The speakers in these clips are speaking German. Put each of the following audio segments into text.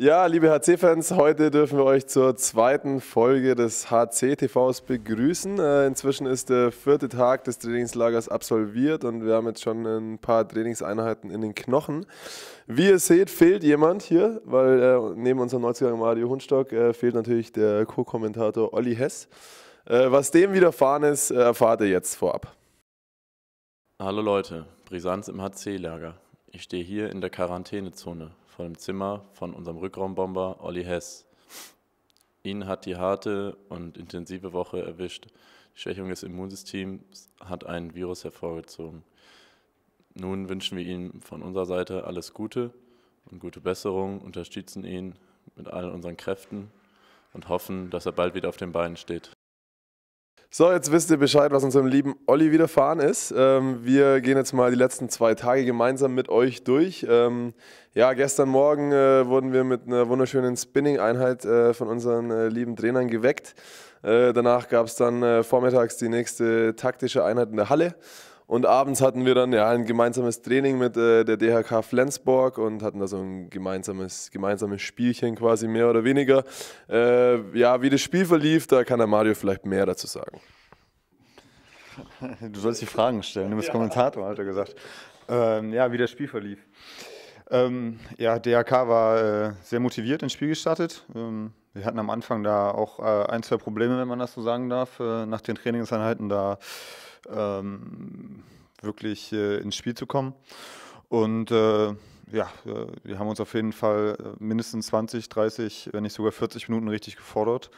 Ja, liebe HC-Fans, heute dürfen wir euch zur zweiten Folge des HC-TVs begrüßen. Äh, inzwischen ist der vierte Tag des Trainingslagers absolviert und wir haben jetzt schon ein paar Trainingseinheiten in den Knochen. Wie ihr seht, fehlt jemand hier, weil äh, neben unserem Neuzugang Mario Hundstock äh, fehlt natürlich der Co-Kommentator Olli Hess. was dem widerfahren ist, erfahrt ihr jetzt vorab. Hallo Leute, Brisanz im HC-Lager. Ich stehe hier in der Quarantänezone vor dem Zimmer von unserem Rückraumbomber Olli Hess. Ihn hat die harte und intensive Woche erwischt. Die Schwächung des Immunsystems hat ein Virus hervorgezogen. Nun wünschen wir ihm von unserer Seite alles Gute und gute Besserung, unterstützen ihn mit all unseren Kräften und hoffen, dass er bald wieder auf den Beinen steht. So, jetzt wisst ihr Bescheid, was unserem lieben Olli widerfahren ist. Ähm, wir gehen jetzt mal die letzten zwei Tage gemeinsam mit euch durch. Ähm, ja, gestern Morgen äh, wurden wir mit einer wunderschönen Spinning-Einheit äh, von unseren äh, lieben Trainern geweckt. Äh, danach gab es dann äh, vormittags die nächste taktische Einheit in der Halle. Und abends hatten wir dann ja, ein gemeinsames Training mit äh, der DHK Flensburg und hatten da so ein gemeinsames, gemeinsames Spielchen quasi mehr oder weniger. Äh, ja, wie das Spiel verlief, da kann der Mario vielleicht mehr dazu sagen. Du sollst die Fragen stellen, du bist ja. Kommentator, hat er gesagt. Ähm, ja, wie das Spiel verlief. Ähm, ja, DHK war äh, sehr motiviert ins Spiel gestartet. Ähm, wir hatten am Anfang da auch äh, ein, zwei Probleme, wenn man das so sagen darf, äh, nach den Trainingseinheiten da ähm, wirklich äh, ins Spiel zu kommen. Und äh, ja, wir haben uns auf jeden Fall mindestens 20, 30, wenn nicht sogar 40 Minuten richtig gefordert.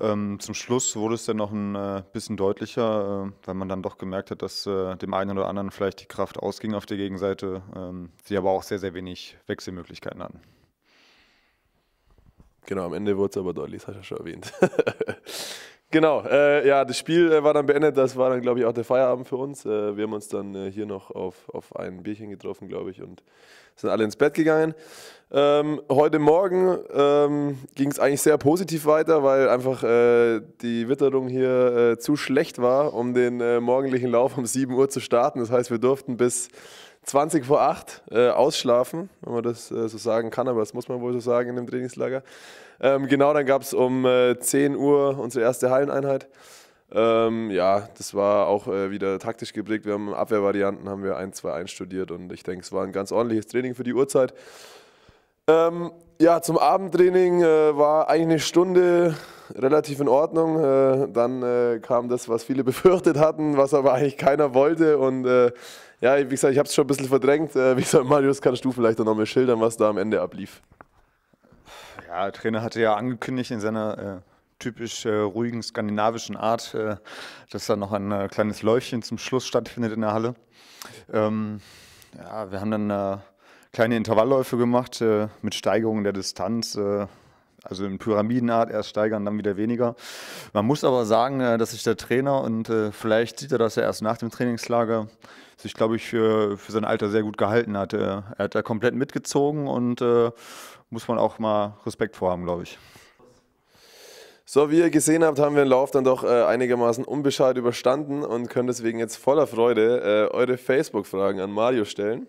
Ähm, zum Schluss wurde es dann noch ein äh, bisschen deutlicher, äh, weil man dann doch gemerkt hat, dass äh, dem einen oder anderen vielleicht die Kraft ausging auf der Gegenseite, ähm, sie aber auch sehr, sehr wenig Wechselmöglichkeiten hatten. Genau, am Ende wurde es aber deutlich, das hast du ja schon erwähnt. genau, äh, ja, das Spiel äh, war dann beendet, das war dann, glaube ich, auch der Feierabend für uns. Äh, wir haben uns dann äh, hier noch auf, auf ein Bierchen getroffen, glaube ich, und sind alle ins Bett gegangen. Ähm, heute Morgen ähm, ging es eigentlich sehr positiv weiter, weil einfach äh, die Witterung hier äh, zu schlecht war, um den äh, morgendlichen Lauf um 7 Uhr zu starten. Das heißt, wir durften bis 20 vor 8 äh, ausschlafen, wenn man das äh, so sagen kann, aber das muss man wohl so sagen in dem Trainingslager. Ähm, genau, dann gab es um äh, 10 Uhr unsere erste Halleneinheit. Ähm, ja, das war auch äh, wieder taktisch geprägt. Wir haben Abwehrvarianten, haben wir 1, 2, 1 studiert und ich denke, es war ein ganz ordentliches Training für die Uhrzeit. Ähm, ja, zum Abendtraining äh, war eigentlich eine Stunde relativ in Ordnung. Äh, dann äh, kam das, was viele befürchtet hatten, was aber eigentlich keiner wollte und äh, ja, wie gesagt, ich habe es schon ein bisschen verdrängt. Äh, wie gesagt, Marius, kannst du vielleicht noch mal schildern, was da am Ende ablief? Ja, der Trainer hatte ja angekündigt in seiner äh typisch äh, ruhigen skandinavischen Art, äh, dass da noch ein äh, kleines Läufchen zum Schluss stattfindet in der Halle. Ähm, ja, wir haben dann äh, kleine Intervallläufe gemacht äh, mit Steigerung der Distanz. Also in Pyramidenart erst steigern, dann wieder weniger. Man muss aber sagen, äh, dass sich der Trainer und äh, vielleicht sieht er das ja erst nach dem Trainingslager, sich, glaube ich, für, für sein Alter sehr gut gehalten hat. Äh, er hat da komplett mitgezogen und muss man auch mal Respekt vorhaben, glaube ich. So, wie ihr gesehen habt, haben wir den Lauf dann doch äh, einigermaßen unbeschadet überstanden und können deswegen jetzt voller Freude äh, eure Facebook-Fragen an Mario stellen.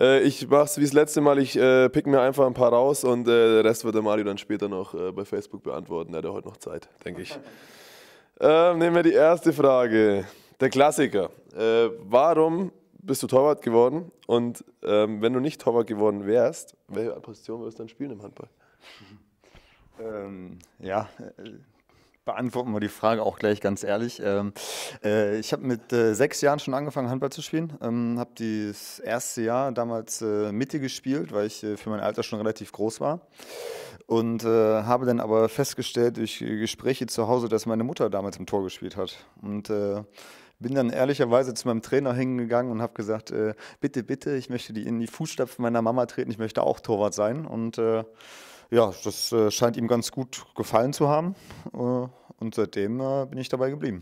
Äh, ich es wie das letzte Mal, ich äh, pick mir einfach ein paar raus und äh, der Rest wird der Mario dann später noch äh, bei Facebook beantworten. Er hat ja heute noch Zeit, denke ich. ähm, nehmen wir die erste Frage. Der Klassiker. Äh, warum bist du Torwart geworden? Und ähm, wenn du nicht Torwart geworden wärst, welche Position würdest du dann spielen im Handball? Ähm, ja, äh, beantworten wir die Frage auch gleich ganz ehrlich. Ähm, äh, ich habe mit äh, sechs Jahren schon angefangen, Handball zu spielen. Ähm, habe das erste Jahr damals äh, Mitte gespielt, weil ich äh, für mein Alter schon relativ groß war. Und äh, habe dann aber festgestellt durch Gespräche zu Hause, dass meine Mutter damals im Tor gespielt hat. Und äh, bin dann ehrlicherweise zu meinem Trainer hingegangen und habe gesagt, bitte, bitte, ich möchte die in die Fußstapfen meiner Mama treten, ich möchte auch Torwart sein. Und ja, das äh, scheint ihm ganz gut gefallen zu haben. Äh, und seitdem äh, bin ich dabei geblieben.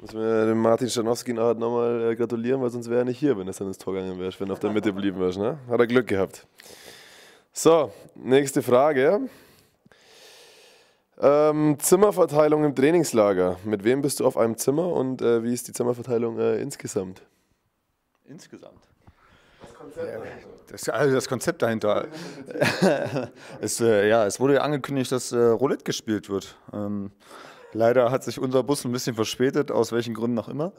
Müssen wir dem Martin Stanowski nachher nochmal gratulieren, weil sonst wäre er nicht hier, wenn es dann ins Tor gegangen wäre, wenn er auf der Mitte geblieben wärst. Ne? Hat er Glück gehabt. So, nächste Frage. Ähm, Zimmerverteilung im Trainingslager. Mit wem bist du auf einem Zimmer und äh, wie ist die Zimmerverteilung äh, insgesamt? Insgesamt. Also das Konzept dahinter. Das, das Konzept dahinter. es, äh, ja, es wurde ja angekündigt, dass äh, Roulette gespielt wird. Ähm, leider hat sich unser Bus ein bisschen verspätet, aus welchen Gründen auch immer.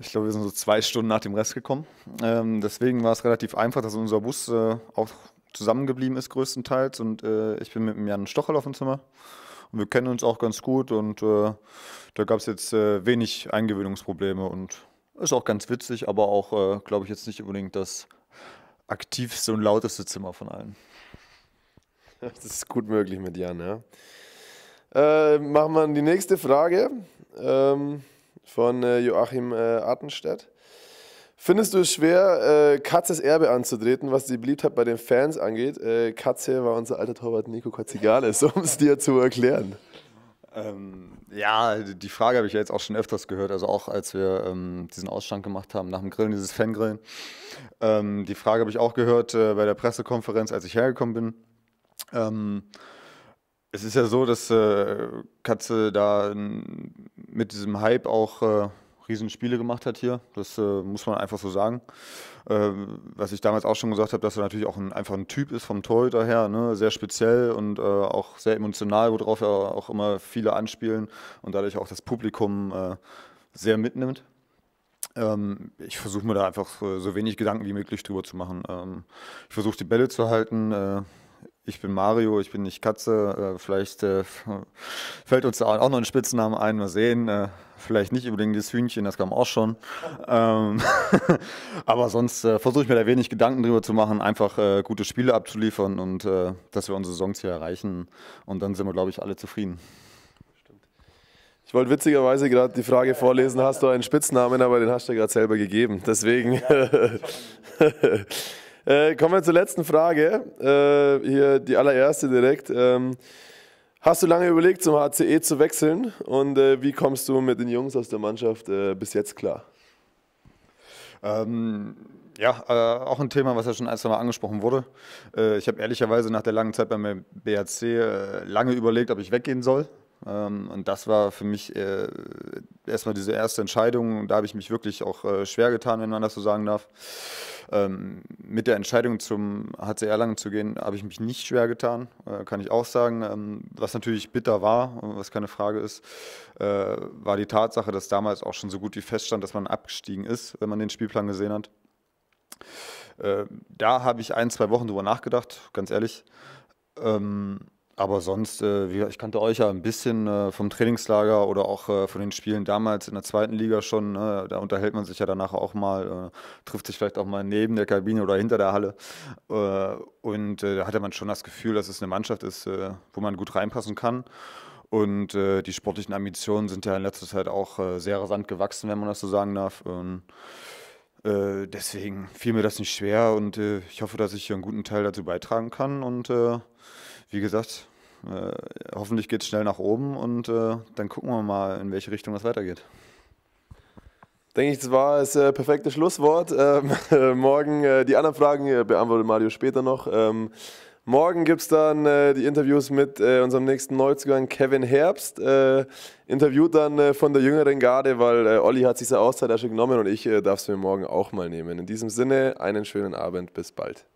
Ich glaube, wir sind so zwei Stunden nach dem Rest gekommen. Ähm, deswegen war es relativ einfach, dass unser Bus äh, auch zusammengeblieben ist größtenteils. Und äh, ich bin mit dem Jan Stochel auf dem Zimmer. Und wir kennen uns auch ganz gut und äh, da gab es jetzt äh, wenig Eingewöhnungsprobleme und ist auch ganz witzig, aber auch, äh, glaube ich, jetzt nicht unbedingt das aktivste und lauteste Zimmer von allen. Das ist gut möglich mit Jan, ja. Äh, machen wir die nächste Frage ähm, von äh, Joachim äh, Artenstedt. Findest du es schwer, äh, Katzes Erbe anzutreten, was die Beliebtheit bei den Fans angeht? Äh, Katze war unser alter Torwart Nico Katzigales, um es dir zu erklären. Ähm, ja, die Frage habe ich jetzt auch schon öfters gehört, also auch als wir ähm, diesen Ausstand gemacht haben nach dem Grillen, dieses Fangrillen. Ähm, die Frage habe ich auch gehört äh, bei der Pressekonferenz, als ich hergekommen bin. Ähm, es ist ja so, dass äh, Katze da mit diesem Hype auch äh, Riesenspiele gemacht hat hier. Das äh, muss man einfach so sagen. Ähm, was ich damals auch schon gesagt habe, dass er natürlich auch ein, einfach ein Typ ist vom Torhüter her, ne? sehr speziell und äh, auch sehr emotional, worauf er auch immer viele anspielen und dadurch auch das Publikum äh, sehr mitnimmt. Ähm, ich versuche mir da einfach so, wenig Gedanken wie möglich drüber zu machen. Ähm, ich versuche die Bälle zu halten äh, ich bin Mario, ich bin nicht Katze. Äh, vielleicht äh, fällt uns auch noch ein Spitzname ein, mal sehen. Äh, vielleicht nicht unbedingt das Hühnchen, das kam auch schon. Ähm, aber sonst äh, versuche ich mir da wenig Gedanken drüber zu machen, einfach äh, gute Spiele abzuliefern und äh, dass wir unsere Saisonziel erreichen. Und dann sind wir, glaube ich, alle zufrieden. Ich wollte witzigerweise gerade die Frage vorlesen, hast du einen Spitznamen, aber den hast du gerade selber gegeben. Deswegen. Äh, kommen wir zur letzten Frage. Äh, hier die allererste direkt. Ähm, hast du lange überlegt, zum HCE zu wechseln? Und äh, wie kommst du mit den Jungs aus der Mannschaft äh, bis jetzt klar? Ähm, ja, äh, auch ein Thema, was ja schon ein, zwei Mal angesprochen wurde. Äh, ich habe ehrlicherweise nach der langen Zeit beim BHC äh, lange überlegt, ob ich weggehen soll. Ähm, und das war für mich äh, erstmal diese erste Entscheidung. da habe ich mich wirklich auch äh, schwer getan, wenn man das so sagen darf. Ähm, mit der Entscheidung zum HC Erlangen zu gehen, habe ich mich nicht schwer getan, äh, kann ich auch sagen. Ähm, was natürlich bitter war, was keine Frage ist, äh, war die Tatsache, dass damals auch schon so gut wie feststand, dass man abgestiegen ist, wenn man den Spielplan gesehen hat. Äh, da habe ich ein, zwei Wochen drüber nachgedacht, ganz ehrlich. Ähm, aber sonst, äh, ich kannte euch ja ein bisschen äh, vom Trainingslager oder auch äh, von den Spielen damals in der zweiten Liga schon. Ne? Da unterhält man sich ja danach auch mal, äh, trifft sich vielleicht auch mal neben der Kabine oder hinter der Halle. Äh, und äh, da hatte man schon das Gefühl, dass es eine Mannschaft ist, wo man gut reinpassen kann. Und die sportlichen Ambitionen sind ja in letzter Zeit auch sehr rasant gewachsen, wenn man das so sagen darf. Und, deswegen fiel mir das nicht schwer und ich hoffe, dass ich hier einen guten Teil dazu beitragen kann und wie gesagt, äh, hoffentlich geht es schnell nach oben und äh, dann gucken wir mal, in welche Richtung das weitergeht. Denke ich, das war das äh, perfekte Schlusswort. Ähm, morgen äh, die anderen Fragen äh, beantwortet Mario später noch. Ähm, morgen gibt es dann äh, die Interviews mit unserem nächsten Neuzugang Kevin Herbst. interviewt dann von der jüngeren Garde, weil äh, Olli hat sich seine Auszeit schon genommen und ich darf es mir morgen auch mal nehmen. In diesem Sinne, einen schönen Abend, bis bald.